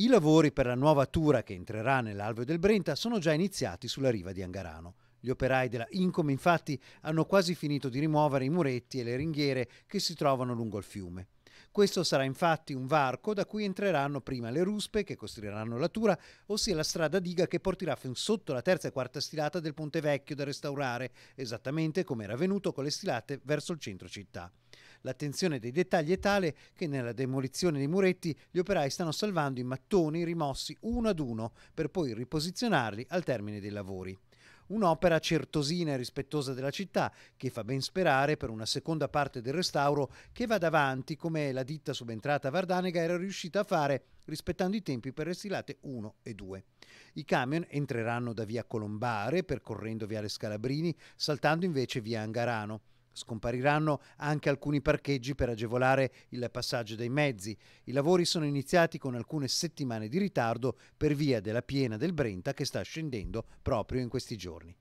I lavori per la nuova Tura che entrerà nell'Alveo del Brenta sono già iniziati sulla riva di Angarano. Gli operai della Incom infatti hanno quasi finito di rimuovere i muretti e le ringhiere che si trovano lungo il fiume. Questo sarà infatti un varco da cui entreranno prima le ruspe che costruiranno la Tura, ossia la strada diga che porterà fin sotto la terza e quarta stilata del Ponte Vecchio da restaurare, esattamente come era avvenuto con le stilate verso il centro città. L'attenzione dei dettagli è tale che nella demolizione dei muretti gli operai stanno salvando i mattoni rimossi uno ad uno per poi riposizionarli al termine dei lavori. Un'opera certosina e rispettosa della città che fa ben sperare per una seconda parte del restauro che vada avanti come la ditta subentrata Vardanega era riuscita a fare rispettando i tempi per le stilate 1 e 2. I camion entreranno da via Colombare percorrendo via Scalabrini saltando invece via Angarano. Scompariranno anche alcuni parcheggi per agevolare il passaggio dei mezzi. I lavori sono iniziati con alcune settimane di ritardo per via della piena del Brenta che sta scendendo proprio in questi giorni.